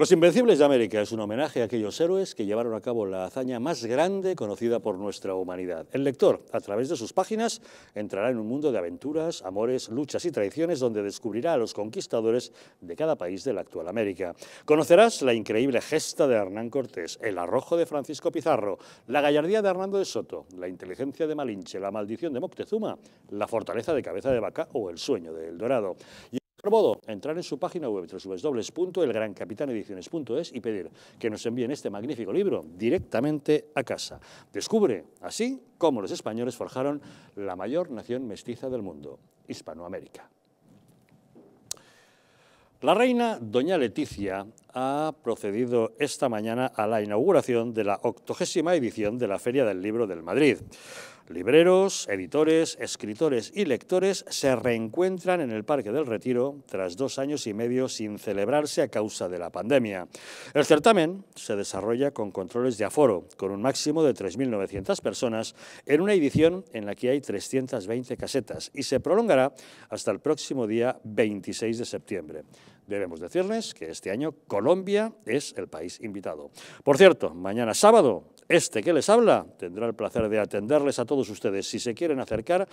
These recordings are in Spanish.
Los Invencibles de América es un homenaje a aquellos héroes que llevaron a cabo la hazaña más grande conocida por nuestra humanidad. El lector, a través de sus páginas, entrará en un mundo de aventuras, amores, luchas y traiciones donde descubrirá a los conquistadores de cada país de la actual América. Conocerás la increíble gesta de Hernán Cortés, el arrojo de Francisco Pizarro, la gallardía de Hernando de Soto, la inteligencia de Malinche, la maldición de Moctezuma, la fortaleza de Cabeza de Vaca o el sueño de El Dorado. Otro modo, entrar en su página web www.elgrancapitanediciones.es y pedir que nos envíen este magnífico libro directamente a casa. Descubre así cómo los españoles forjaron la mayor nación mestiza del mundo, Hispanoamérica. La reina doña Leticia ha procedido esta mañana a la inauguración de la octogésima edición de la Feria del Libro del Madrid. Libreros, editores, escritores y lectores se reencuentran en el Parque del Retiro tras dos años y medio sin celebrarse a causa de la pandemia. El certamen se desarrolla con controles de aforo, con un máximo de 3.900 personas, en una edición en la que hay 320 casetas y se prolongará hasta el próximo día 26 de septiembre. Debemos decirles que este año Colombia es el país invitado. Por cierto, mañana sábado, este que les habla tendrá el placer de atenderles a todos ustedes si se quieren acercar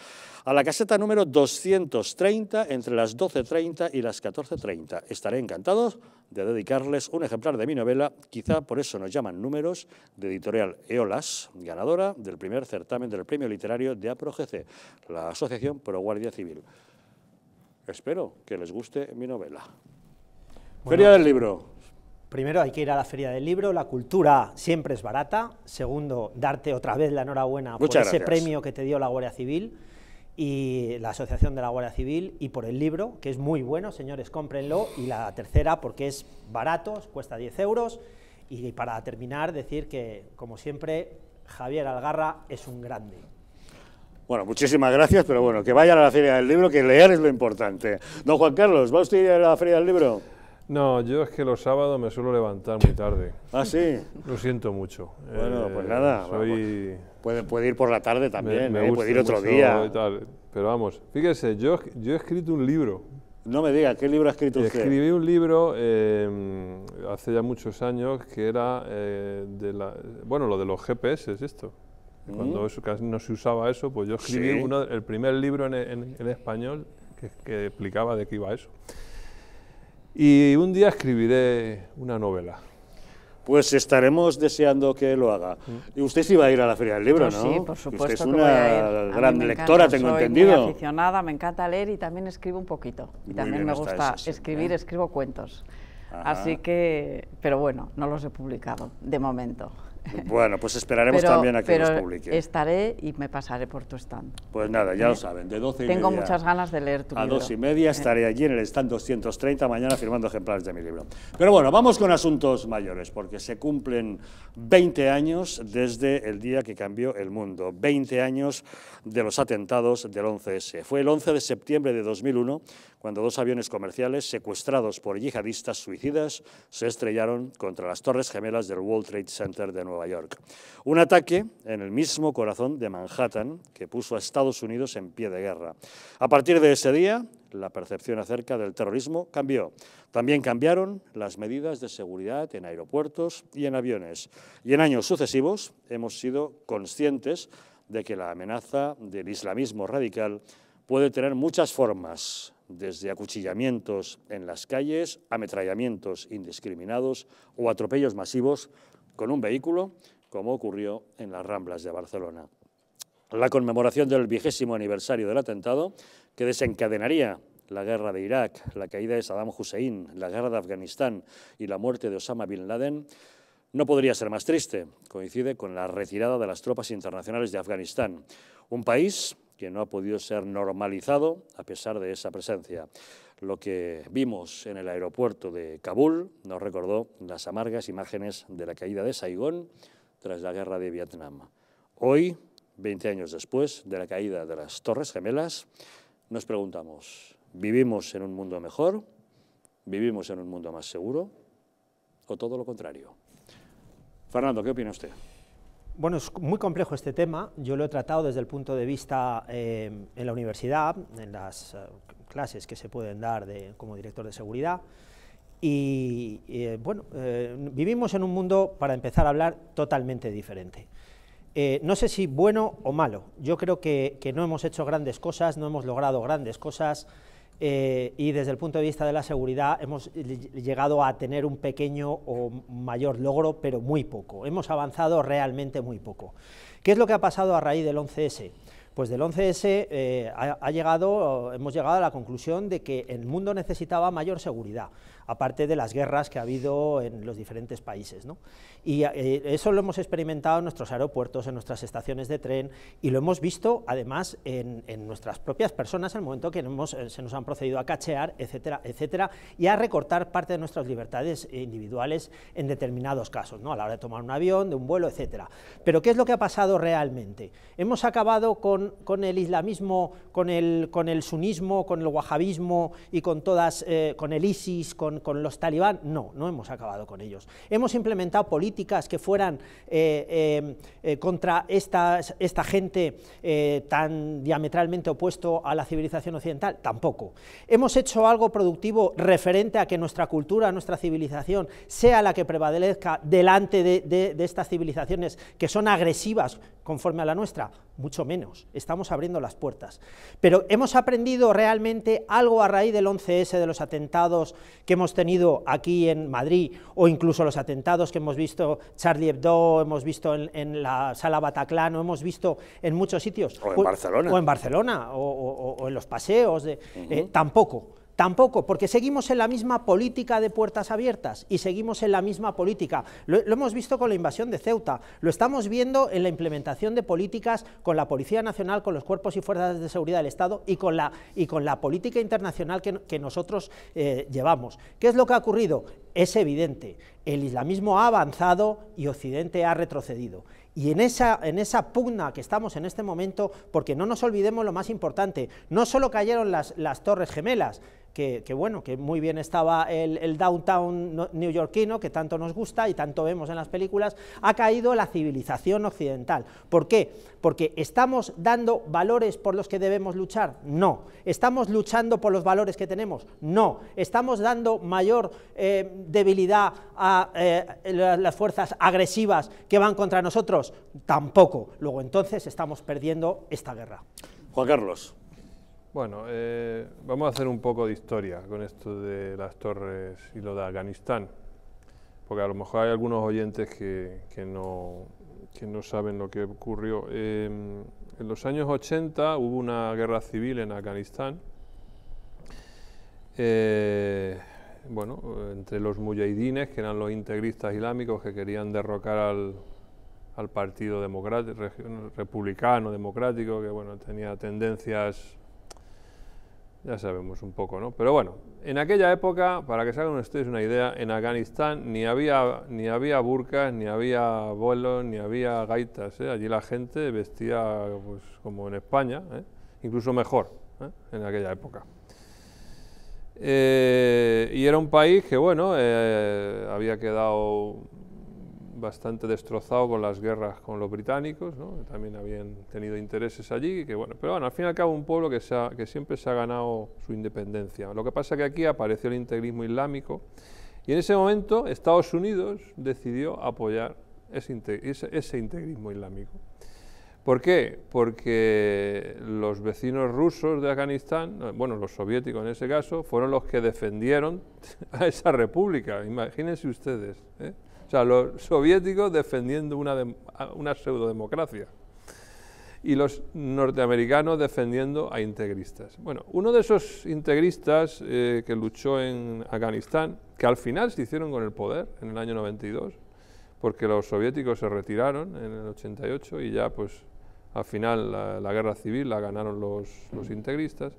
a la caseta número 230 entre las 12.30 y las 14.30. Estaré encantado de dedicarles un ejemplar de mi novela, quizá por eso nos llaman números, de editorial Eolas, ganadora del primer certamen del Premio Literario de APROGC, la Asociación Pro Guardia Civil. Espero que les guste mi novela. Feria del Libro. Primero hay que ir a la Feria del Libro, la cultura siempre es barata. Segundo, darte otra vez la enhorabuena por ese premio que te dio la Guardia Civil y la Asociación de la Guardia Civil y por el libro, que es muy bueno, señores, cómprenlo. Y la tercera, porque es barato, cuesta 10 euros. Y para terminar, decir que, como siempre, Javier Algarra es un grande. Bueno, muchísimas gracias, pero bueno, que vayan a la Feria del Libro, que leer es lo importante. Don Juan Carlos, ¿va usted a la Feria del Libro? No, yo es que los sábados me suelo levantar muy tarde. ¿Ah, sí? Lo siento mucho. Bueno, pues eh, nada. Pues puede, ir por la tarde también, ¿eh? puede ir otro día. Pero vamos, fíjese, yo, he escrito un libro. No me diga, ¿qué libro ha escrito usted? Escribí un libro em, hace ya muchos años que era eh, de la... Bueno, lo de los GPS es esto. Mm. Cuando eso, casi no se usaba eso, pues yo escribí uno, el primer libro en, español que explicaba de qué iba eso y un día escribiré una novela. Pues estaremos deseando que lo haga. Mm. Y usted sí va a ir a la Feria del Libro, ¿no? Sí, por supuesto. es una gran lectora, tengo entendido. aficionada, me encanta leer y también escribo un poquito. Y también me gusta escribir, ¿eh? escribo cuentos. Así que, pero bueno, no los he publicado de momento. Bueno, pues esperaremos también a que los publique. estaré y me pasaré por tu stand. Pues nada, ya lo saben, de 12 y Tengo muchas ganas de leer tu libro. A 2 y media eh. estaré allí en el stand 230 mañana firmando ejemplares de mi libro. Pero bueno, vamos con asuntos mayores, porque se cumplen 20 años desde el día que cambió el mundo, 20 años de los atentados del 11S. Fue el 11 de septiembre de 2001 cuando dos aviones comerciales secuestrados por yihadistas suicidas se estrellaron contra las torres gemelas del World Trade Center de Nueva York. Un ataque en el mismo corazón de Manhattan que puso a Estados Unidos en pie de guerra. A partir de ese día, la percepción acerca del terrorismo cambió. También cambiaron las medidas de seguridad en aeropuertos y en aviones. Y en años sucesivos hemos sido conscientes de que la amenaza del islamismo radical puede tener muchas formas, desde acuchillamientos en las calles, ametrallamientos indiscriminados o atropellos masivos con un vehículo, como ocurrió en las Ramblas de Barcelona. La conmemoración del vigésimo aniversario del atentado, que desencadenaría la guerra de Irak, la caída de Saddam Hussein, la guerra de Afganistán y la muerte de Osama Bin Laden, no podría ser más triste. Coincide con la retirada de las tropas internacionales de Afganistán, un país que no ha podido ser normalizado a pesar de esa presencia. Lo que vimos en el aeropuerto de Kabul nos recordó las amargas imágenes de la caída de Saigón tras la guerra de Vietnam. Hoy, 20 años después de la caída de las Torres Gemelas, nos preguntamos, ¿vivimos en un mundo mejor? ¿Vivimos en un mundo más seguro? ¿O todo lo contrario? Fernando, ¿qué opina usted? Bueno, es muy complejo este tema. Yo lo he tratado desde el punto de vista eh, en la universidad, en las eh, clases que se pueden dar como director de seguridad. Y eh, bueno, vivimos en un mundo, para empezar a hablar, totalmente diferente. no sé si bueno o malo. Yo creo que no hemos hecho grandes cosas, no hemos logrado grandes cosas. Eh, y desde el punto de vista de la seguridad hemos llegado a tener un pequeño o mayor logro, pero muy poco. Hemos avanzado realmente muy poco. ¿Qué es lo que ha pasado a raíz del 11S? Pues del 11S eh, ha, llegado, hemos llegado a la conclusión de que el mundo necesitaba mayor seguridad, aparte de las guerras que ha habido en los diferentes países. Y eh, eso lo hemos experimentado en nuestros aeropuertos, en nuestras estaciones de tren y lo hemos visto además en, nuestras propias personas en el momento que eh, se nos han procedido a cachear, etcétera, etcétera, y a recortar parte de nuestras libertades individuales en determinados casos, ¿no? a la hora de tomar un avión, de un vuelo, etcétera. Pero ¿qué es lo que ha pasado realmente? Hemos acabado con con, el islamismo, con el, con el, sunismo, con el wahabismo y con todas, eh, con el ISIS, con, los talibán. No, no hemos acabado con ellos. Hemos implementado políticas que fueran eh, eh, contra esta, gente tan diametralmente opuesto a la civilización occidental. Tampoco. Hemos hecho algo productivo referente a que nuestra cultura, nuestra civilización sea la que prevalezca delante de estas civilizaciones que son agresivas conforme a la nuestra? Mucho menos, estamos abriendo las puertas. Pero ¿hemos aprendido realmente algo a raíz del 11S, de los atentados que hemos tenido aquí en Madrid, o incluso los atentados que hemos visto Charlie Hebdo, hemos visto en, la sala Bataclan, o hemos visto en muchos sitios? O en Barcelona. O en Barcelona, o, en los paseos. De, eh, tampoco. Tampoco, porque seguimos en la misma política de puertas abiertas y seguimos en la misma política. Lo, hemos visto con la invasión de Ceuta, lo estamos viendo en la implementación de políticas con la Policía Nacional, con los cuerpos y fuerzas de seguridad del Estado y con la, y con la política internacional que, nosotros eh, llevamos. ¿Qué es lo que ha ocurrido? es evidente, el islamismo ha avanzado y Occidente ha retrocedido. Y en esa, en esa pugna que estamos en este momento, porque no nos olvidemos lo más importante, no solo cayeron las, las Torres Gemelas, que, bueno, que muy bien estaba el, el downtown yorkino, que tanto nos gusta y tanto vemos en las películas, ha caído la civilización occidental. ¿Por qué? Porque estamos dando valores por los que debemos luchar, no. Estamos luchando por los valores que tenemos, no. Estamos dando mayor eh, debilidad a eh, las fuerzas agresivas que van contra nosotros? Tampoco. Luego entonces estamos perdiendo esta guerra. Juan Carlos. Bueno, eh, vamos a hacer un poco de historia con esto de las torres y lo de Afganistán, porque a lo mejor hay algunos oyentes que, no, no, saben lo que ocurrió. Em, en los años 80 hubo una guerra civil en Afganistán. Eh, bueno, entre los mujahidines, que eran los integristas islámicos que querían derrocar al, Partido democrático, Republicano Democrático, que bueno, tenía tendencias, ya sabemos un poco, ¿no? Pero bueno, en aquella época, para que se hagan ustedes una idea, en Afganistán ni había, ni había burkas, ni había vuelos, ni había gaitas, ¿eh? allí la gente vestía pues, como en España, ¿eh? incluso mejor ¿eh? en aquella época. Eh, y era un país que, bueno, eh, había quedado bastante destrozado con las guerras con los británicos, también habían tenido intereses allí, que pero bueno, al fin y al cabo un pueblo que, siempre se ha ganado su independencia. Lo que pasa es que aquí apareció el integrismo islámico y en ese momento Estados Unidos decidió apoyar ese integrismo islámico. ¿Por qué? Porque los vecinos rusos de Afganistán, bueno, los soviéticos en ese caso, fueron los que defendieron a esa república, imagínense ustedes. ¿eh? O sea, los soviéticos defendiendo una, de, una pseudodemocracia y los norteamericanos defendiendo a integristas. Bueno, uno de esos integristas eh, que luchó en Afganistán, que al final se hicieron con el poder en el año 92, porque los soviéticos se retiraron en el 88 y ya pues al final la, guerra civil la ganaron los, integristas.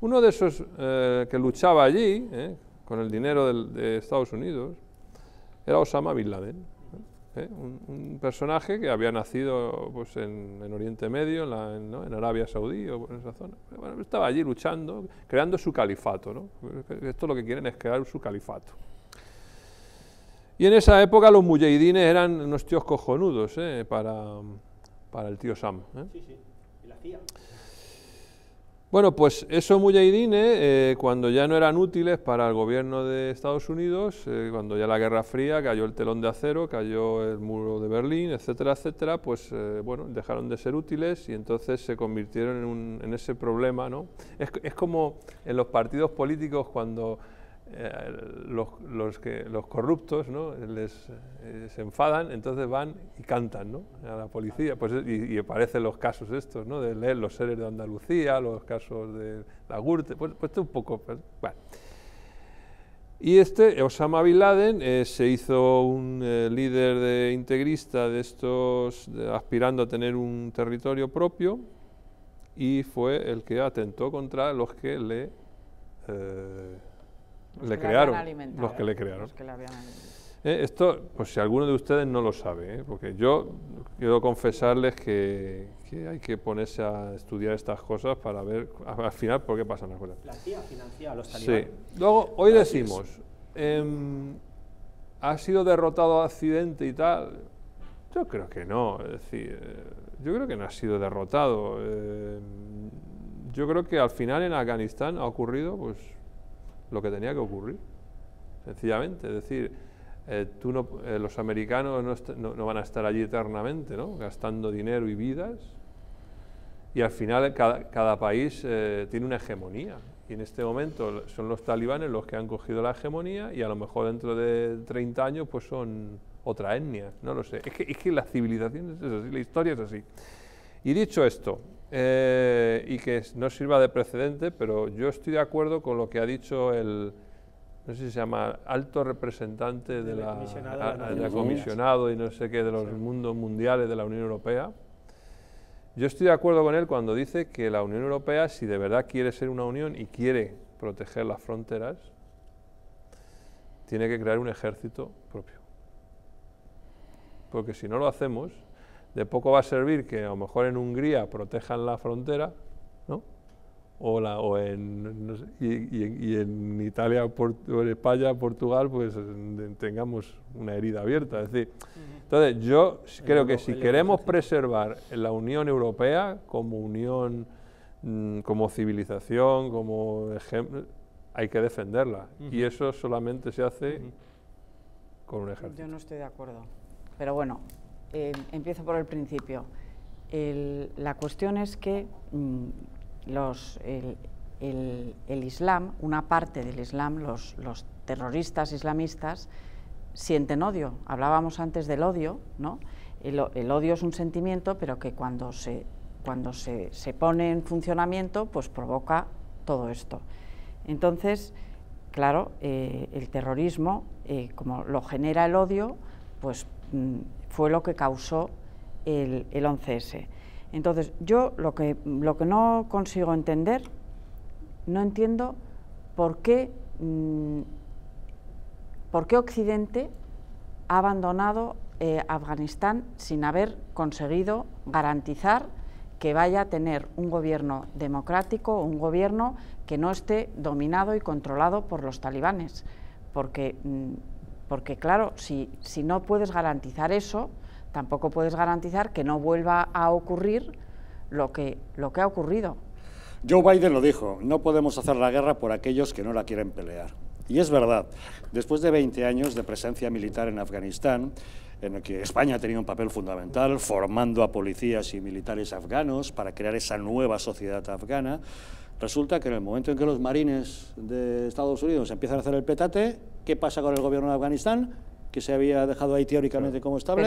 Uno de esos eh, que luchaba allí, eh, con el dinero de Estados Unidos, era Osama Bin Laden. Eh, un, personaje que había nacido pues, en, Oriente Medio, en, Arabia Saudí o en esa zona. estaba allí luchando, creando su califato. ¿no? Esto lo que quieren es crear su califato. Y en esa época los mujahidines eran unos tíos cojonudos para para el tío Sam. ¿eh? Sí, sí, y la CIA. Bueno, pues esos mujahidines, eh, cuando ya no eran útiles para el gobierno de Estados Unidos, eh, cuando ya la Guerra Fría cayó el telón de acero, cayó el muro de Berlín, etcétera, etcétera, pues bueno, dejaron de ser útiles y entonces se convirtieron en, un, ese problema, ¿no? Es, es como en los partidos políticos cuando eh, los, los, que, los corruptos ¿no? les eh, se enfadan, entonces van y cantan ¿no? a la policía. Pues, y, aparecen los casos estos, ¿no? de leer los seres de Andalucía, los casos de la pues, pues un poco... Pues, y este, Osama Bin Laden, eh, se hizo un líder de integrista de estos, aspirando a tener un territorio propio, y fue el que atentó contra los que le le crearon, los que le crearon. Eh, esto, pues si alguno de ustedes no lo sabe, eh, porque yo quiero confesarles que, hay que ponerse a estudiar estas cosas para ver al final por qué pasan las cosas. La CIA los Sí. Luego, hoy decimos, em, ¿ha sido derrotado accidente y tal? Yo creo que no, es decir, eh, yo creo que no ha sido derrotado. Em, yo creo que al final en Afganistán ha ocurrido, pues lo que tenía que ocurrir, sencillamente. Es decir, eh, tú no, eh, los americanos no, van a estar allí eternamente, gastando dinero y vidas. Y al final cada, cada país eh, tiene una hegemonía. Y en este momento son los talibanes los que han cogido la hegemonía y a lo mejor dentro de 30 años pues son otra etnia, no lo sé. Es que, es que la civilización es así, la historia es así. Y dicho esto, eh, y que no sirva de precedente, pero yo estoy de acuerdo con lo que ha dicho el, no sé si se llama, alto representante de, la, comisionado, y no sé qué, de los mundos mundiales de la Unión Europea. Yo estoy de acuerdo con él cuando dice que la Unión Europea, si de verdad quiere ser una unión y quiere proteger las fronteras, tiene que crear un ejército propio. Porque si no lo hacemos, de poco va a servir que a lo mejor en Hungría protejan la frontera, ¿no? O, o en, y, en Italia, España, Portugal, pues eh, tengamos una herida abierta. Es decir, entonces yo creo que si queremos preservar la Unión Europea como unión, mm, como civilización, como ejemplo, hay que defenderla. Y eso solamente se hace con un ejército. Yo no estoy de acuerdo. Pero bueno, eh, empiezo por el principio. la cuestión es que mm, el, Islam, una parte del Islam, los, terroristas islamistas, sienten odio. Hablábamos antes del odio, ¿no? El, odio es un sentimiento, pero que cuando se, cuando se, pone en funcionamiento, pues provoca todo esto. Entonces, claro, eh, el terrorismo, eh, como lo genera el odio, pues mm, fue lo que causó el, 11S. Entonces, yo lo que, lo que no consigo entender, no entiendo por qué, mm, por qué Occidente ha abandonado eh, Afganistán sin haber conseguido garantizar que vaya a tener un gobierno democrático, un gobierno que no esté dominado y controlado por los talibanes, porque mm, porque claro, si, si no puedes garantizar eso, tampoco puedes garantizar que no vuelva a ocurrir lo que, lo que ha ocurrido. Joe Biden lo dijo, no podemos hacer la guerra por aquellos que no la quieren pelear. Y es verdad, después de 20 años de presencia militar en Afganistán, en el que España ha tenido un papel fundamental, formando a policías y militares afganos para crear esa nueva sociedad afgana, Resulta que en el momento en que los marines de Estados Unidos empiezan a hacer el petate, ¿qué pasa con el gobierno de Afganistán? que se había dejado ahí teóricamente como estable,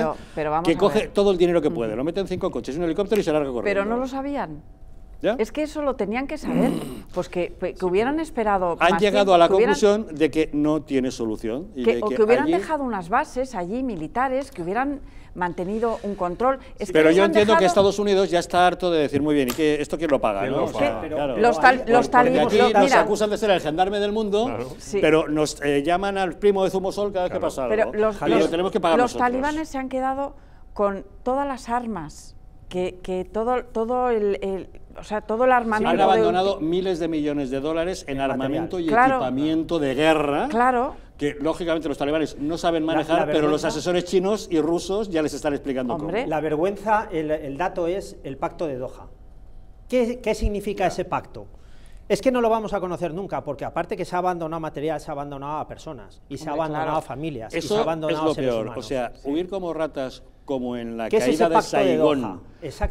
que coge todo el dinero que puede, lo mete en cinco coches, un helicóptero y se larga corriendo. Pero no lo sabían. Es que eso lo tenían que saber, mm. pues que, que hubieran esperado. Han llegado a la conclusión de que no tiene solución. o que hubieran dejado unas bases allí militares, que hubieran mantenido un control. pero yo entiendo que Estados Unidos ya está harto de decir, muy bien, ¿y que esto quién lo paga? ¿no? Los, talibanes. nos acusan de ser el gendarme del mundo, pero nos eh, llaman al primo de Zumosol cada vez que pasa algo. los, tenemos que pagar los talibanes se han quedado con todas las armas, que, todo, todo el o sea, todo el armamento. han abandonado miles de millones de dólares en, armamento y equipamiento de guerra. Que lógicamente los talibanes no saben manejar, pero los asesores chinos y rusos ya les están explicando cómo. La vergüenza, el, dato es el pacto de Doha. ¿Qué, significa ese pacto? Es que no lo vamos a conocer nunca, porque aparte que se ha abandonado material, se ha abandonado a personas, y se ha abandonado a familias, Eso y se ha abandonado es lo peor. O sea, huir como ratas como en la caída de Saigón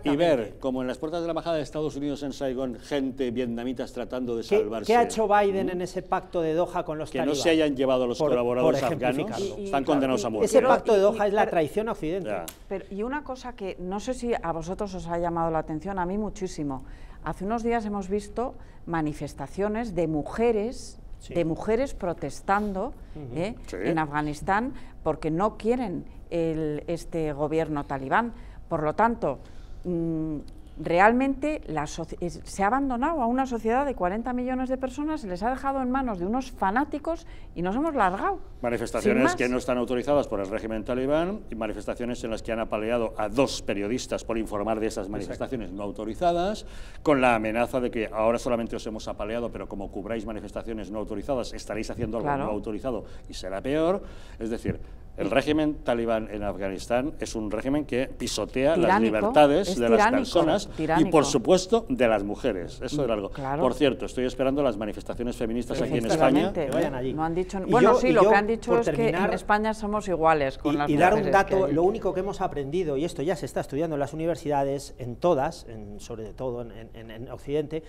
y ver como en las puertas de la embajada de Estados Unidos en Saigón gente vietnamitas tratando de salvarse. ¿Qué ha hecho Biden en mm. ese pacto de Doha con los que Que no se hayan llevado a los colaboradores afganos, están condenados a muerte. Ese pacto de Doha es la traición occidental y una cosa que no sé si a vosotros os ha llamado la atención, a mí muchísimo. Hace unos días hemos visto manifestaciones de mujeres de mujeres protestando ¿eh? en Afganistán porque no quieren este gobierno talibán. Por lo tanto, mm, realmente la se ha abandonado a una sociedad de 40 millones de personas, se les ha dejado en manos de unos fanáticos y nos hemos largado. Manifestaciones que no están autorizadas por el régimen talibán y manifestaciones en las que han apaleado a dos periodistas por informar de esas manifestaciones no autorizadas, con la amenaza de que ahora solamente os hemos apaleado, pero como cubráis manifestaciones no autorizadas, estaréis haciendo algo no autorizado y será peor. Es decir, el régimen talibán en Afganistán es un régimen que pisotea las libertades de las personas y, por supuesto, de las mujeres. Eso es algo. Por cierto, estoy esperando las manifestaciones feministas aquí en España. Que vayan allí. No han dicho, bueno, sí, lo que han dicho es que en España somos iguales con y, las mujeres. Y dar un dato, lo único que hemos aprendido, y esto ya se está estudiando en las universidades, en todas, sobre todo en, en Occidente,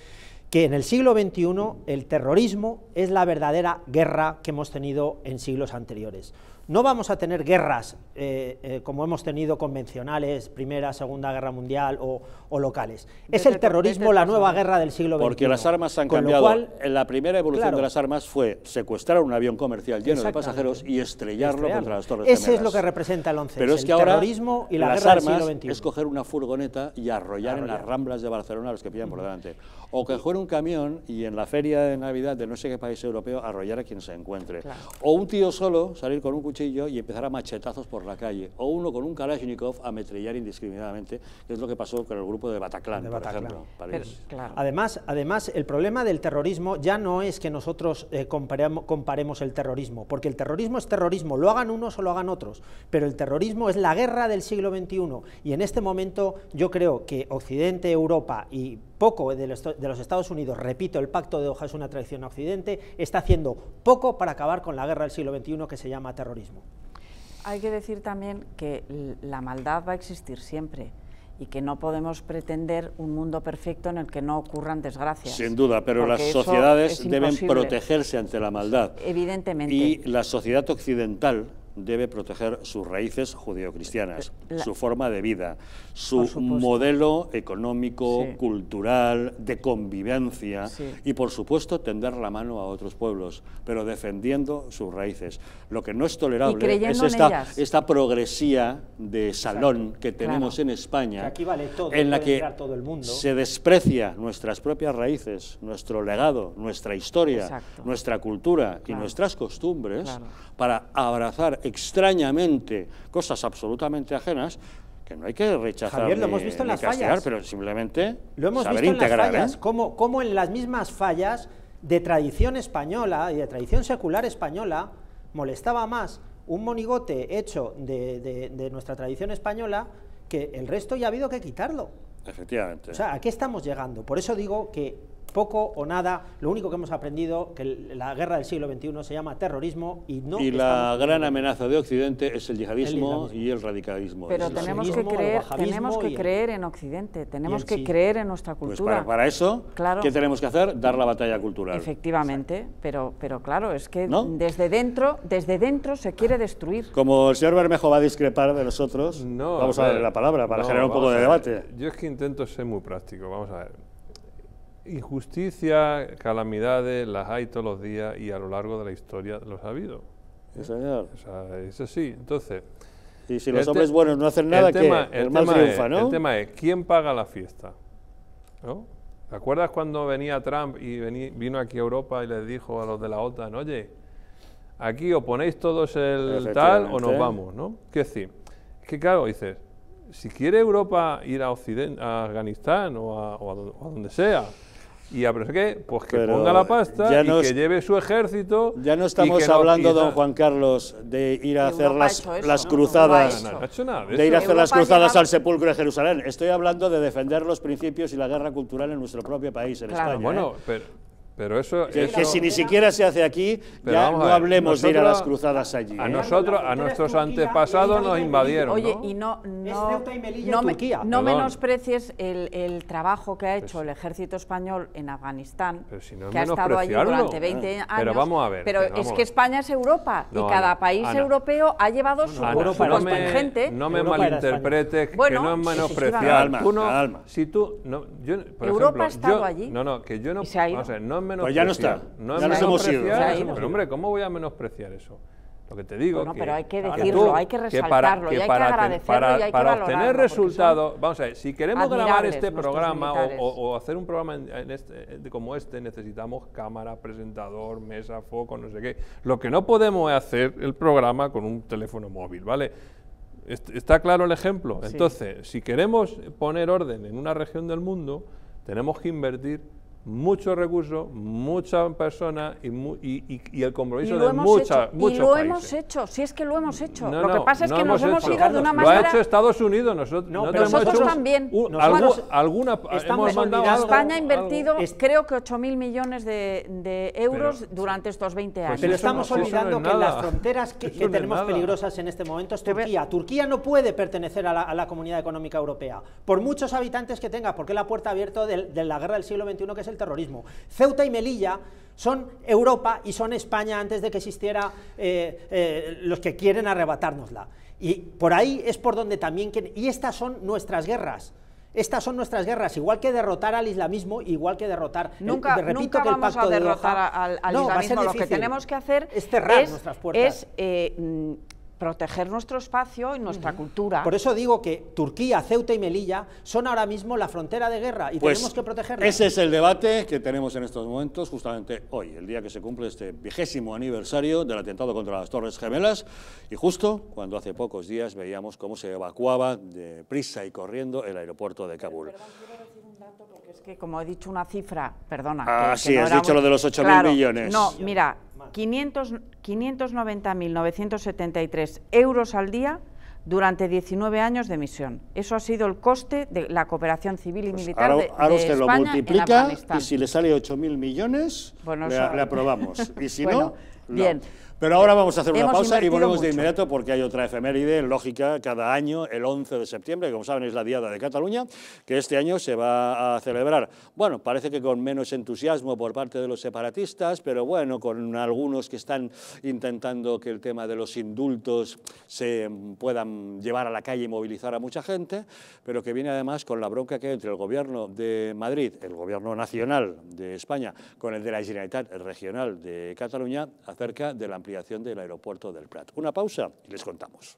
que en el siglo XXI el terrorismo es la verdadera guerra que hemos tenido en siglos anteriores. No vamos a tener guerras eh, eh, como hemos tenido convencionales, Primera, Segunda Guerra Mundial o, locales. Es el terrorismo la nueva guerra del siglo XXI. Porque las armas han cambiado. Cual, la primera evolución de las armas fue secuestrar un avión comercial lleno de pasajeros y estrellarlo, contra las torres Ese es lo que representa el 11. Pero es que ahora terrorismo y la las armas es coger una furgoneta y arrollar, en las ramblas de Barcelona a los que pillan por delante. O que coger un camión y en la feria de Navidad de no sé qué país europeo arrollar a quien se encuentre. O un tío solo salir con un cuchillo y empezar a machetazos por la calle, o uno con un Kalashnikov a metrillar indiscriminadamente, que es lo que pasó con el grupo de Bataclan, además, además, el problema del terrorismo ya no es que nosotros eh, comparemos, comparemos el terrorismo, porque el terrorismo es terrorismo, lo hagan unos o lo hagan otros, pero el terrorismo es la guerra del siglo XXI y en este momento yo creo que Occidente, Europa y poco de los, Estados Unidos, repito, el pacto de hoja es una traición a Occidente, está haciendo poco para acabar con la guerra del siglo XXI que se llama terrorismo. Hay que decir también que la maldad va a existir siempre y que no podemos pretender un mundo perfecto en el que no ocurran desgracias. Sin duda, pero las sociedades deben protegerse ante la maldad. Evidentemente. Y la sociedad occidental, debe proteger sus raíces judeocristianas, cristianas eh, su forma de vida, su modelo económico, cultural, de convivencia y, por supuesto, tender la mano a otros pueblos, pero defendiendo sus raíces. Lo que no es tolerable es esta, progresía de salón que tenemos en España, en la que se desprecia nuestras propias raíces, nuestro legado, nuestra historia, nuestra cultura y nuestras costumbres para abrazar extrañamente cosas absolutamente ajenas, que no hay que rechazar. Javier, lo hemos visto en las fallas. Pero simplemente lo hemos visto en las ¿eh? como, como en las mismas fallas de tradición española y de tradición secular española molestaba más un monigote hecho de, nuestra tradición española que el resto ya ha habido que quitarlo. Efectivamente. O sea, ¿a qué estamos llegando? Por eso digo que poco o nada. Lo único que hemos aprendido que la guerra del siglo XXI se llama terrorismo y no. Y la gran amenaza de Occidente es el yihadismo y el radicalismo. Pero tenemos, que creer, tenemos que creer en Occidente, tenemos que creer en nuestra pues cultura. Pues para, eso, claro. ¿qué tenemos que hacer? Dar la batalla cultural. Efectivamente, pero, pero claro, es que desde, dentro, desde dentro se quiere destruir. Como el señor Bermejo va a discrepar de nosotros, vamos a, darle la palabra para generar un poco de debate. Yo es que intento ser muy práctico, vamos a ver. Injusticia, calamidades, las hay todos los días y a lo largo de la historia los ha habido. Sí, señor. eso sí. Entonces. Y si los hombres buenos no hacen nada, el tema, El, es, El tema es: ¿quién paga la fiesta? ¿Te acuerdas cuando venía Trump y vino aquí a Europa y le dijo a los de la OTAN, oye, aquí o ponéis todos el tal o nos vamos, ¿no? ¿Qué decir? que claro, dices, si quiere Europa ir a, Occidente, a Afganistán o a donde sea, y a ver, qué, pues que ponga la pasta y que lleve su ejército. Ya no estamos hablando, don Juan Carlos, de ir a hacer las, las cruzadas. de ir a hacer las cruzadas al sepulcro de Jerusalén. Estoy hablando de defender los principios y la guerra cultural en nuestro propio país, en España. Bueno, ¿eh? pero, pero eso, que, que, si ni siquiera se hace aquí, ya no hablemos de ir a las cruzadas allí. A ¿eh? nosotros, a nuestros antepasados nos invadieron. Oye, ¿no? y no, no, no, me, no menosprecies el, el, trabajo que ha pues hecho el ejército español en Afganistán, que ha estado allí durante 20 años. Pero vamos a ver. Pero es que España es Europa y cada país europeo ha llevado su, Ana, gente No me, malinterpretes, que bueno, no es menospreciar. Uno, si tú, yo, por Europa ha estado allí. No, no, que yo no pues ya no está. No ya nos hemos ido. Pero hombre, ¿cómo voy a menospreciar eso? Lo que te digo. es que, pero hay que decirlo, hay que resaltarlo, para, hay que agradecerlo hay que obtener resultados, vamos a ver, si queremos grabar este programa o, hacer un programa este, como este, necesitamos cámara, presentador, mesa, foco, no sé qué. Lo que no podemos es hacer el programa con un teléfono móvil, ¿vale? ¿Está claro el ejemplo? Entonces, si queremos poner orden en una región del mundo, tenemos que invertir muchos recursos, mucha persona y, y, el compromiso de mucha hecho, Y lo hemos hecho, si es que lo hemos hecho. lo que pasa es que nos hemos, ido de una manera... Lo ha hecho Estados Unidos, nosotros, no, nosotros también. España ha invertido creo que 8.000 millones de, euros durante estos 20 pues años. pero estamos olvidando que las fronteras que, tenemos peligrosas en este momento es Turquía. Turquía no puede pertenecer a la, Comunidad Económica Europea, por muchos habitantes que tenga, porque la puerta abierta de, de la guerra del siglo XXI, que es el terrorismo. Ceuta y Melilla son Europa y son España antes de que existiera eh, eh, los que quieren arrebatárnosla. Y por ahí es por donde también quieren... Y estas son nuestras guerras. Estas son nuestras guerras, igual que derrotar al islamismo, igual que derrotar. Nunca, nunca vamos a derrotar al, islamismo. Lo que tenemos que hacer es cerrar nuestras puertas. Eh, proteger nuestro espacio y nuestra cultura. Por eso digo que Turquía, Ceuta y Melilla son ahora mismo la frontera de guerra y pues tenemos que protegerla. Ese es el debate que tenemos en estos momentos, justamente hoy, el día que se cumple este vigésimo aniversario del atentado contra las Torres Gemelas y justo cuando hace pocos días veíamos cómo se evacuaba de prisa y corriendo el aeropuerto de Kabul es que, como he dicho una cifra, perdona. Ah, sí, has dicho lo de los 8.000 millones. No, mira, 590.973 euros al día durante 19 años de misión. Eso ha sido el coste de la cooperación civil y pues militar ahora, de, ahora usted lo multiplica y si le sale 8.000 millones, bueno, le, aprobamos. Y si no, Bien. Pero ahora vamos a hacer una pausa y volvemos de inmediato porque hay otra efeméride lógica cada año, el 11 de septiembre, que como saben es la Diada de Cataluña, que este año se va a celebrar. Bueno, parece que con menos entusiasmo por parte de los separatistas, pero bueno, con algunos que están intentando que el tema de los indultos se puedan llevar a la calle y movilizar a mucha gente, pero que viene además con la bronca que hay entre el gobierno de Madrid, el gobierno nacional de España, con el de la Generalitat Regional de Cataluña, acerca de la ampliación del aeropuerto del Prat. Una pausa y les contamos.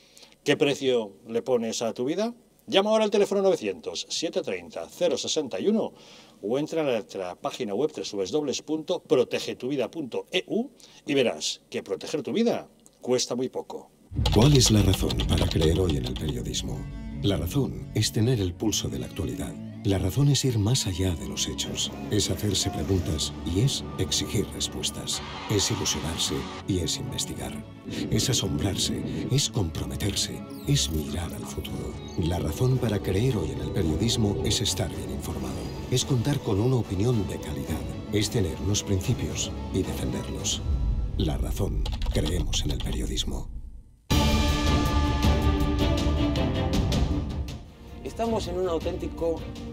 ¿Qué precio le pones a tu vida? Llama ahora al teléfono 900-730-061 o entra a nuestra página web www.protegetuvida.eu y verás que proteger tu vida cuesta muy poco. ¿Cuál es la razón para creer hoy en el periodismo? La razón es tener el pulso de la actualidad la razón es ir más allá de los hechos, es hacerse preguntas y es exigir respuestas, es ilusionarse y es investigar, es asombrarse, es comprometerse, es mirar al futuro. La razón para creer hoy en el periodismo es estar bien informado, es contar con una opinión de calidad, es tener unos principios y defenderlos. La razón, creemos en el periodismo. Estamos en un auténtico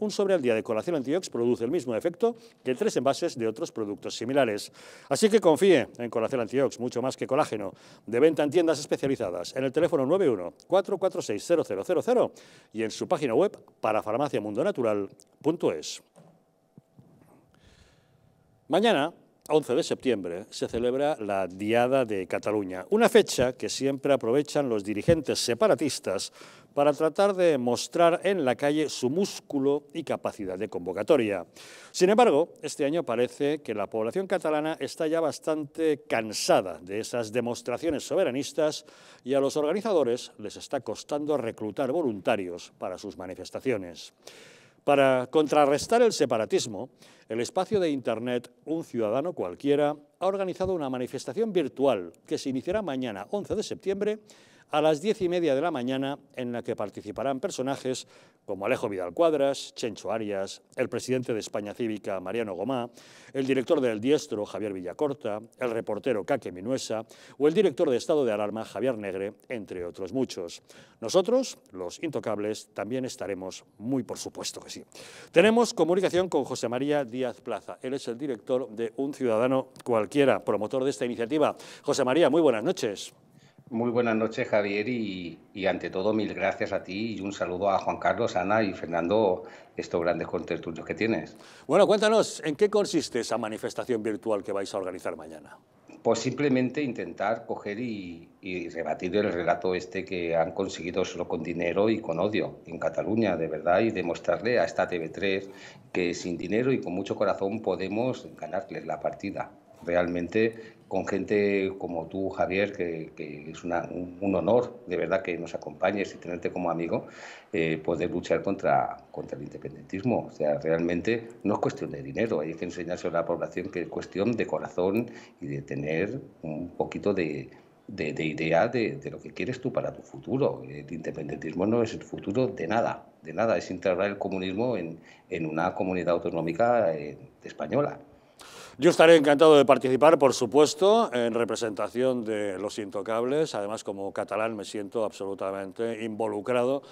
un sobre al día de colación Antiox produce el mismo efecto que tres envases de otros productos similares. Así que confíe en colación Antiox, mucho más que colágeno, de venta en tiendas especializadas, en el teléfono 91 446 y en su página web para farmaciamundonatural.es. Mañana 11 de septiembre se celebra la Diada de Cataluña, una fecha que siempre aprovechan los dirigentes separatistas para tratar de mostrar en la calle su músculo y capacidad de convocatoria. Sin embargo, este año parece que la población catalana está ya bastante cansada de esas demostraciones soberanistas y a los organizadores les está costando reclutar voluntarios para sus manifestaciones. Para contrarrestar el separatismo, el espacio de Internet Un Ciudadano Cualquiera ha organizado una manifestación virtual que se iniciará mañana 11 de septiembre a las diez y media de la mañana, en la que participarán personajes como Alejo Vidal Cuadras, Chencho Arias, el presidente de España Cívica, Mariano Gomá, el director del Diestro, Javier Villacorta, el reportero Caque Minuesa o el director de Estado de Alarma, Javier Negre, entre otros muchos. Nosotros, los intocables, también estaremos muy por supuesto que sí. Tenemos comunicación con José María Díaz Plaza. Él es el director de Un Ciudadano Cualquiera, promotor de esta iniciativa. José María, muy buenas noches. Muy buenas noches, Javier, y, ante todo, mil gracias a ti y un saludo a Juan Carlos, Ana y Fernando, estos grandes contertulios que tienes. Bueno, cuéntanos, ¿en qué consiste esa manifestación virtual que vais a organizar mañana? Pues simplemente intentar coger y, y rebatir el relato este que han conseguido solo con dinero y con odio en Cataluña, de verdad, y demostrarle a esta TV3 que sin dinero y con mucho corazón podemos ganarles la partida realmente con gente como tú, Javier, que, es un, honor de verdad que nos acompañes y tenerte como amigo, eh, poder luchar contra, contra el independentismo. O sea, realmente no es cuestión de dinero, hay que enseñarse a la población que es cuestión de corazón y de tener un poquito de, de, idea de, de, lo que quieres tú para tu futuro. El independentismo no es el futuro de nada, de nada, es integrar el comunismo en, en una comunidad autonómica eh, española. Yo estaré encantado de participar, por supuesto, en representación de los intocables. Además, como catalán me siento absolutamente involucrado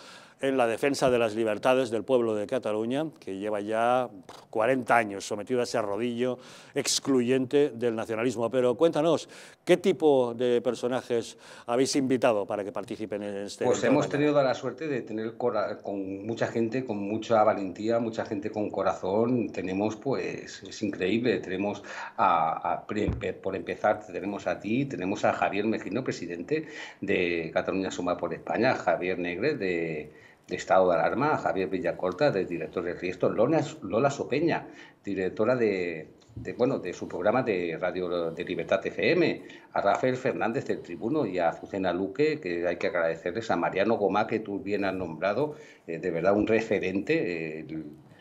en la defensa de las libertades del pueblo de Cataluña, que lleva ya 40 años sometido a ese rodillo excluyente del nacionalismo. Pero cuéntanos, ¿qué tipo de personajes habéis invitado para que participen en este? Pues hemos tenido la suerte de tener con mucha gente, con mucha valentía, mucha gente con corazón. Tenemos, pues, es increíble, tenemos a, a por empezar, tenemos a ti, tenemos a Javier Mejino, presidente de Cataluña Suma por España, Javier Negre de de estado de alarma, a Javier Villacorta, del director de Riesgo, Lola, Sopeña, directora de, bueno, de su programa de Radio de Libertad FM, a Rafael Fernández del Tribuno y a Azucena Luque, que hay que agradecerles, a Mariano Gomá, que tú bien has nombrado, eh, de verdad un referente,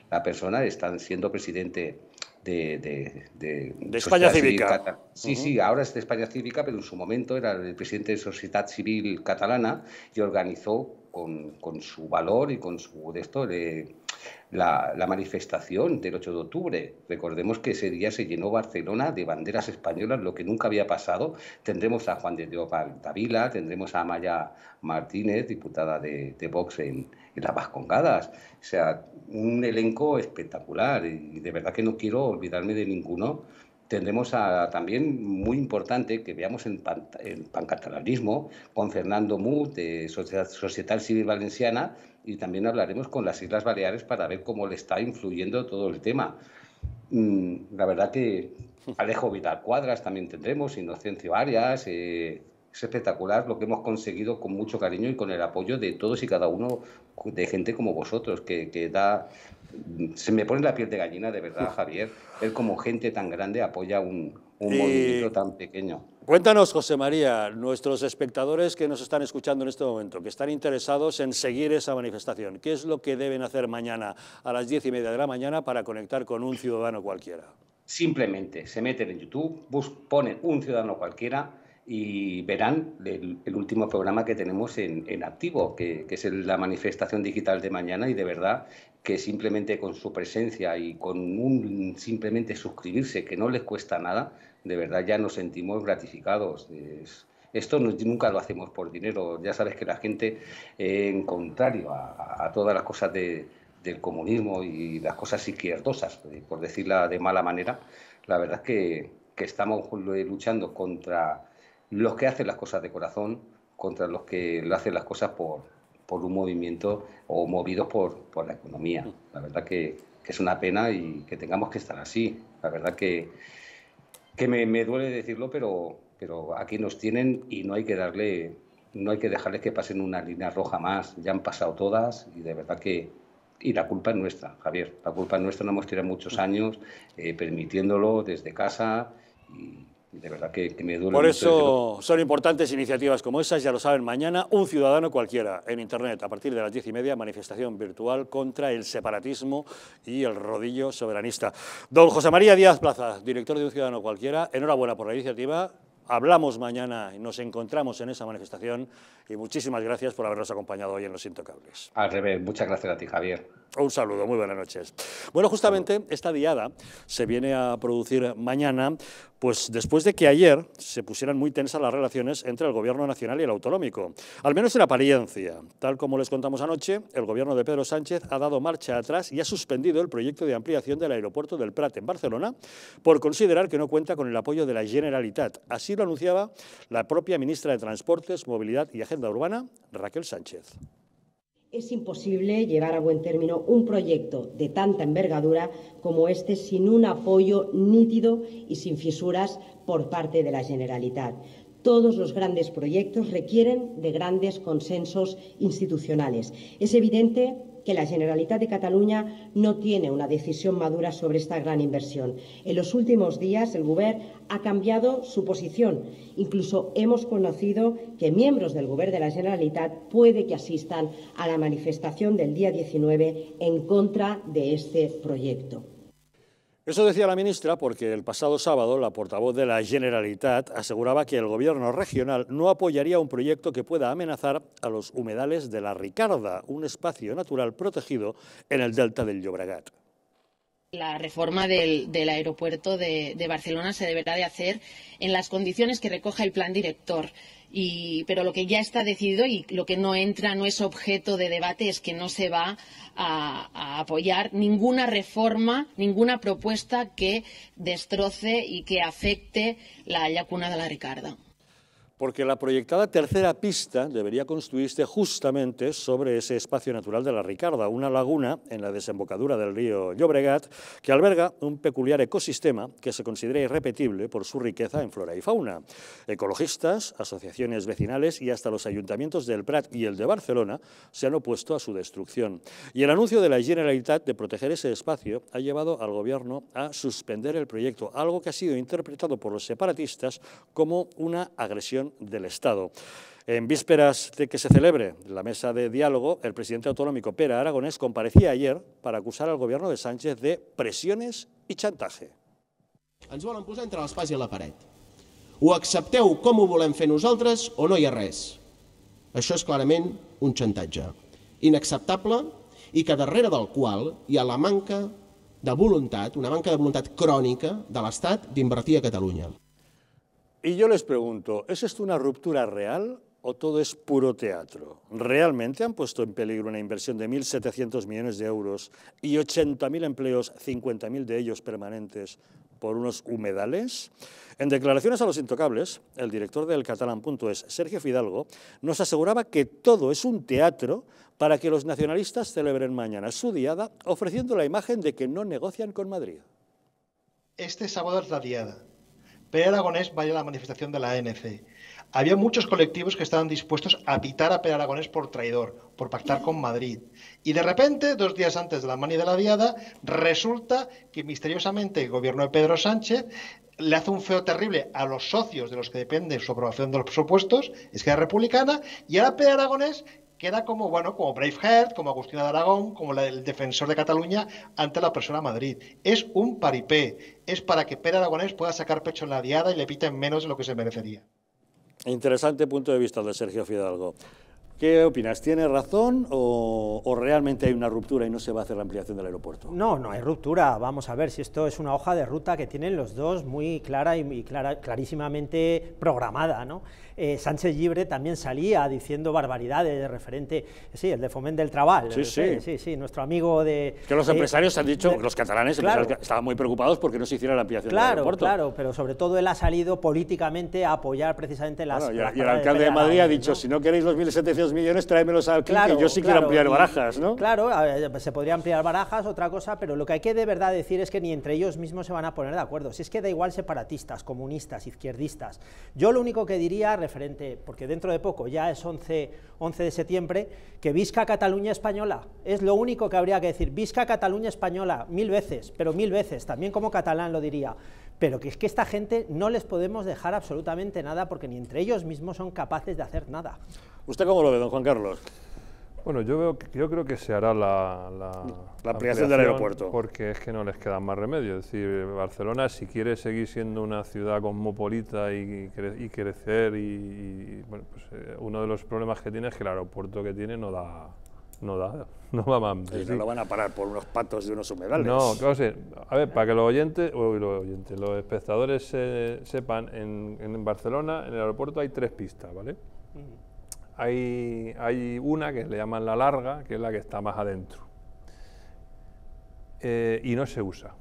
la persona, está siendo presidente de, España Cívica. sí, sí, ahora es de España Cívica, pero en su momento era el presidente de Sociedad Civil Catalana y organizó con, su valor y con su de la, manifestación del 8 de octubre. Recordemos que ese día se llenó Barcelona de banderas españolas, lo que nunca había pasado. Tendremos a Juan de Dios tendremos a Maya Martínez, diputada de, de Vox en, en las Vascongadas. O sea, un elenco espectacular y de verdad que no quiero olvidarme de ninguno tendremos a, también muy importante que veamos el, pan, pancatalanismo con Fernando Mut de Sociedad, Civil Valenciana y también hablaremos con las Islas Baleares para ver cómo le está influyendo todo el tema. Mm, la verdad que Alejo Vidal Cuadras también tendremos, Inocencio Arias. Eh, es espectacular lo que hemos conseguido con mucho cariño y con el apoyo de todos y cada uno de gente como vosotros, que, que da se me pone la piel de gallina, de verdad, Javier, ver cómo gente tan grande apoya un, eh, movimiento tan pequeño. Cuéntanos, José María, nuestros espectadores que nos están escuchando en este momento, que están interesados en seguir esa manifestación, ¿qué es lo que deben hacer mañana a las diez y media de la mañana para conectar con un ciudadano cualquiera? Simplemente se meten en YouTube, ponen un ciudadano cualquiera, y verán el, último programa que tenemos en, en activo, que, es la manifestación digital de mañana y de verdad que simplemente con su presencia y con un simplemente suscribirse, que no les cuesta nada, de verdad ya nos sentimos gratificados. esto nunca lo hacemos por dinero. Ya sabes que la gente, en contrario a, todas las cosas del comunismo y las cosas izquierdosas, eh, por decirla de mala manera, la verdad que, que estamos luchando contra los que hacen las cosas de corazón contra los que lo hacen las cosas por, por un movimiento o movidos por, por la economía. La verdad que, es una pena y que tengamos que estar así. La verdad que, que me, duele decirlo, pero, pero aquí nos tienen y no hay que darle, no hay que dejarles que pasen una línea roja más. Ya han pasado todas y de verdad que, y la culpa es nuestra, Javier. La culpa es nuestra, no hemos tirado muchos mm. años eh, permitiéndolo desde casa y de verdad que, me duele. Por eso son importantes iniciativas como esas, ya lo saben, mañana un ciudadano cualquiera en Internet, a partir de las diez y media, manifestación virtual contra el separatismo y el rodillo soberanista. Don José María Díaz Plaza, director de Un Ciudadano Cualquiera, enhorabuena por la iniciativa, hablamos mañana y nos encontramos en esa manifestación y muchísimas gracias por habernos acompañado hoy en Los Intocables. Al revés, muchas gracias a ti, Javier. Un saludo, muy buenas noches. Bueno, justamente esta diada se viene a producir mañana, pues después de que ayer se pusieran muy tensas las relaciones entre el Gobierno Nacional y el Autonómico, al menos en apariencia. Tal como les contamos anoche, el Gobierno de Pedro Sánchez ha dado marcha atrás y ha suspendido el proyecto de ampliación del aeropuerto del Prat en Barcelona por considerar que no cuenta con el apoyo de la Generalitat. Así lo anunciaba la propia ministra de Transportes, Movilidad y Agenda Urbana, Raquel Sánchez. Es imposible llevar a buen término un proyecto de tanta envergadura como este sin un apoyo nítido y sin fisuras por parte de la Generalitat. Todos los grandes proyectos requieren de grandes consensos institucionales. Es evidente que la Generalitat de Cataluña no tiene una decisión madura sobre esta gran inversión. En los últimos días, el Govern ha cambiado su posición. Incluso hemos conocido que miembros del Govern de la Generalitat puede que asistan a la manifestación del día 19 en contra de este proyecto. Eso decía la ministra porque el pasado sábado la portavoz de la Generalitat aseguraba que el gobierno regional no apoyaría un proyecto que pueda amenazar a los humedales de la Ricarda, un espacio natural protegido en el delta del Llobregat. La reforma del, aeropuerto de, de Barcelona se deberá de hacer en las condiciones que recoja el plan director pero lo que ya está decidido y lo que no entra, no es objeto de debate, es que no se va a, apoyar ninguna reforma, ninguna propuesta que destroce y que afecte la yacuna de la Ricarda porque la proyectada tercera pista debería construirse justamente sobre ese espacio natural de la Ricarda, una laguna en la desembocadura del río Llobregat que alberga un peculiar ecosistema que se considera irrepetible por su riqueza en flora y fauna. Ecologistas, asociaciones vecinales y hasta los ayuntamientos del Prat y el de Barcelona se han opuesto a su destrucción. Y el anuncio de la Generalitat de proteger ese espacio ha llevado al gobierno a suspender el proyecto, algo que ha sido interpretado por los separatistas como una agresión del Estado. En vísperas de que se celebre la mesa de diálogo, el presidente autonómico Pera Aragonés comparecía ayer para acusar al gobierno de Sánchez de presiones i chantaje. Ens volen posar entre l'espai i la paret. Ho accepteu com ho volem fer nosaltres o no hi ha res. Això és clarament un xantatge inacceptable i que darrere del qual hi ha la manca de voluntat, una manca de voluntat crònica de l'Estat d'invertir a Catalunya. Y yo les pregunto, ¿es esto una ruptura real o todo es puro teatro? ¿Realmente han puesto en peligro una inversión de 1.700 millones de euros y 80.000 empleos, 50.000 de ellos permanentes, por unos humedales? En declaraciones a los intocables, el director del catalán.es, Sergio Fidalgo, nos aseguraba que todo es un teatro para que los nacionalistas celebren mañana su diada ofreciendo la imagen de que no negocian con Madrid. Este sábado es la diada Pere Aragonés vaya a la manifestación de la ANC. Había muchos colectivos que estaban dispuestos a pitar a Pere Aragonés por traidor, por pactar con Madrid. Y de repente, dos días antes de la mani de la diada, resulta que misteriosamente el gobierno de Pedro Sánchez le hace un feo terrible a los socios de los que depende su aprobación de los presupuestos, Esquerra Republicana, y ahora Pere Aragonés Queda como, bueno, como Braveheart, como Agustina de Aragón, como el defensor de Cataluña ante la persona Madrid. Es un paripé, es para que Pere Aragonés pueda sacar pecho en la diada y le piten menos de lo que se merecería. Interesante punto de vista de Sergio Fidalgo. ¿Qué opinas? ¿Tiene razón o, realmente hay una ruptura y no se va a hacer la ampliación del aeropuerto? No, no hay ruptura. Vamos a ver si esto es una hoja de ruta que tienen los dos muy clara y, clara, clarísimamente programada. ¿no? Eh, Sánchez Libre también salía diciendo barbaridades de referente, sí, el de Foment del Trabal. Sí, sí. sí, nuestro amigo de... Que los eh, empresarios han dicho, los catalanes estaban muy preocupados porque no se hiciera la ampliación del aeropuerto. Claro, claro, pero sobre todo él ha salido políticamente a apoyar precisamente las... y, el alcalde de, Madrid ha dicho, si no queréis los 1.700 millones tráemelos al claro, que yo sí quiero ampliar barajas, ¿no? Claro, se podría ampliar barajas, otra cosa, pero lo que hay que de verdad decir es que ni entre ellos mismos se van a poner de acuerdo. Si es que da igual separatistas, comunistas, izquierdistas. Yo lo único que diría referente, porque dentro de poco ya es 11, 11 de septiembre, que Visca Cataluña Española. Es lo único que habría que decir. Visca Cataluña Española, mil veces, pero mil veces, también como catalán lo diría pero que es que esta gente no les podemos dejar absolutamente nada porque ni entre ellos mismos son capaces de hacer nada. ¿Usted cómo lo ve, don Juan Carlos? Bueno, yo, veo, yo creo que se hará la, la, ampliación del aeropuerto. Porque es que no les queda más remedio. Es decir, Barcelona, si quiere seguir siendo una ciudad cosmopolita y, crecer, y, pues, eh, uno de los problemas que tiene es que el aeropuerto que tiene no da, no da, no va más. no lo van a parar por unos patos de unos humedales. No, claro, sí. A ver, para que los oyentes, los, oyentes los espectadores sepan, en, en, Barcelona, en el aeropuerto, hay tres pistas, ¿vale? hay, hay una que le llaman la larga, que es la que está más adentro. Eh, y no se usa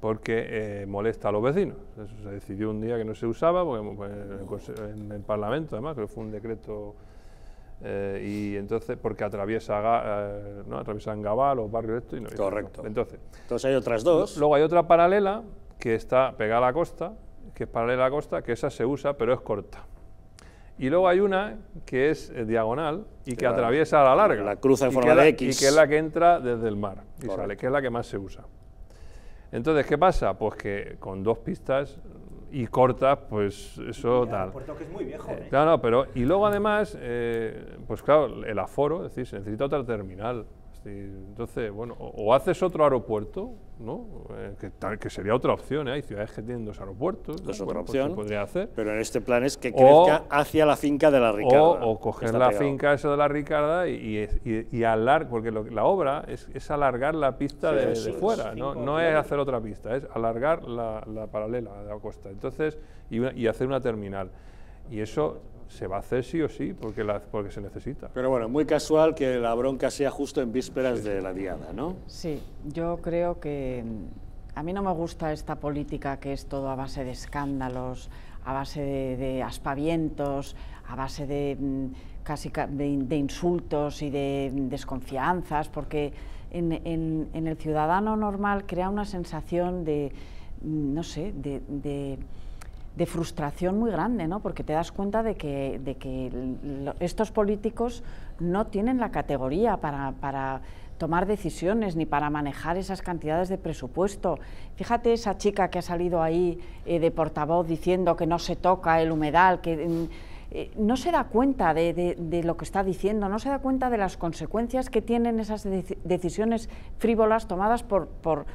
porque eh, molesta a los vecinos. Eso se decidió un día que no se usaba, porque pues, en el, pues, en el Parlamento, además, que fue un decreto eh, y entonces, porque atraviesa, eh, ¿no? atraviesan Gabal los barrios esto Y no, Correcto. Entonces, entonces hay otras dos. Luego hay otra paralela que está pegada a la costa, que es paralela a la costa, que esa se usa, pero es corta. Y luego hay una que es eh, diagonal y que atraviesa a la larga. La cruza en forma de X. Y que es la que entra desde el mar y sale, que es la que más se usa. Entonces, ¿qué pasa? Pues que con dos pistas y corta, pues eso tal. Puerto que es muy viejo. Eh, ¿eh? claro, no, pero y luego además, eh, pues claro, el aforo, es decir, se necesita otra terminal entonces, bueno, o, haces otro aeropuerto, ¿no? Eh, que, tal, que sería otra opción, ¿eh? hay ciudades que tienen dos aeropuertos. Pues opción. podría hacer. Pero en este plan es que crezca hacia la finca de la Ricarda. O, coger la finca esa de la Ricarda y, y, alargar, porque la obra es, alargar la pista de, fuera, ¿no? no es hacer otra pista, es alargar la, paralela de la costa. Entonces, y, y hacer una terminal. Y eso se va a hacer sí o sí, porque, porque se necesita. Pero bueno, muy casual que la bronca sea justo en vísperas de la diada, ¿no? Sí, yo creo que mm, a mí no me gusta esta política que es todo a base de escándalos, a base de, aspavientos, a base de mm, casi de, insultos y de mm, desconfianzas, porque en, el ciudadano normal crea una sensación de, no sé, de de frustración muy grande, ¿no? porque te das cuenta de que, de que estos políticos no tienen la categoría para, tomar decisiones ni para manejar esas cantidades de presupuesto. Fíjate esa chica que ha salido ahí eh, de portavoz diciendo que no se toca el humedal, que mm, eh, no se da cuenta de, lo que está diciendo, no se da cuenta de las consecuencias que tienen esas decisiones frívolas tomadas por, por,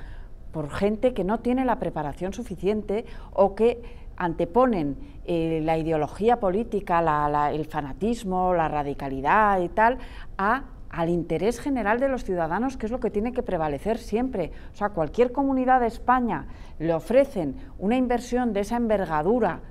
por gente que no tiene la preparación suficiente o que anteponen eh, la ideología política, el fanatismo, la radicalidad y tal, al interés general de los ciudadanos, que es lo que tiene que prevalecer siempre. O sea, cualquier comunidad de España le ofrecen una inversión de esa envergadura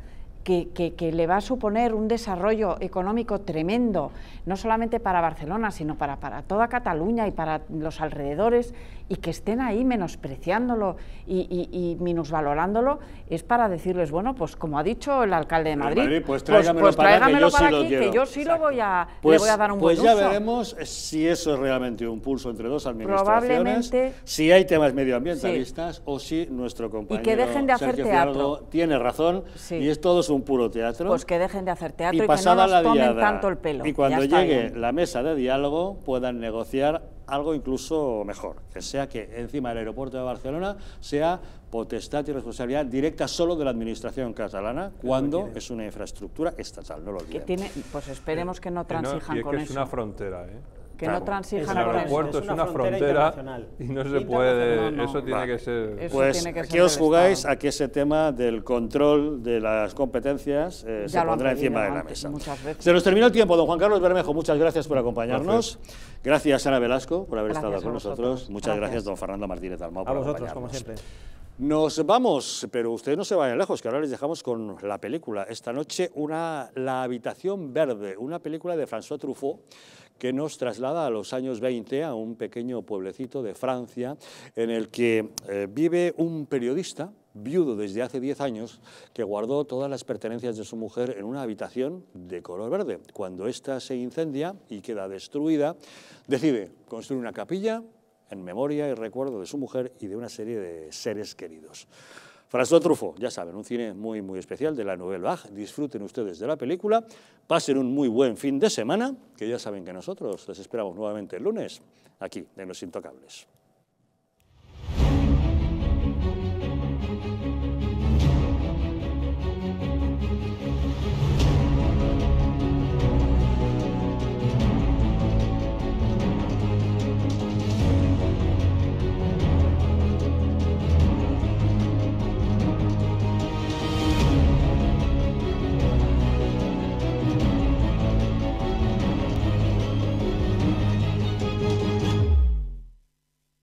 que, le va a suponer un desarrollo económico tremendo, no solamente para Barcelona, sino para toda Cataluña y para los alrededores, y que estén ahí menospreciándolo y, minusvalorándolo, es para decirles, bueno, pues como ha dicho el alcalde de Madrid, pues, pues, pues tráigamelo, para, que aquí, yo sí lo voy a, le pues, voy a dar un Pues ya veremos si eso es realmente un pulso entre dos administraciones, si hay temas medioambientalistas o si nuestro compañero que dejen de hacer teatro. tiene razón y es todo es un puro teatro. Pues que dejen de hacer teatro y, pasada que tanto el pelo. Y cuando llegue la mesa de diálogo puedan negociar algo incluso mejor, que sea que encima del aeropuerto de Barcelona sea potestad y responsabilidad directa solo de la administración catalana cuando es una infraestructura estatal, no lo Que tiene, pues esperemos eh, que no transijan con que eso. Es una frontera, ¿eh? que no transijan el aeropuerto es una, frontera, y no se puede, eso tiene que ser... pues os jugáis a que ese tema del control de las competencias eh, se pondrá encima de la mesa. Se nos terminó el tiempo, don Juan Carlos Bermejo, muchas gracias por acompañarnos. Gracias, Ana Velasco por haber estado con nosotros. Muchas gracias. don Fernando Martínez Almao A vosotros, como siempre. Nos vamos, pero ustedes no se vayan lejos, que ahora les dejamos con la película. Esta noche, una, La habitación verde, una película de François Truffaut, que nos traslada a los años 20 a un pequeño pueblecito de Francia en el que eh, vive un periodista viudo desde hace 10 años, que guardó todas las pertenencias de su mujer en una habitación de color verde. Cuando ésta se incendia y queda destruida, decide construir una capilla en memoria y recuerdo de su mujer y de una serie de seres queridos. François Truffaut, ya saben, un cine muy, muy especial de la Nouvelle Vague. Disfruten ustedes de la película, pasen un muy buen fin de semana, que ya saben que nosotros les esperamos nuevamente el lunes aquí en Los Intocables.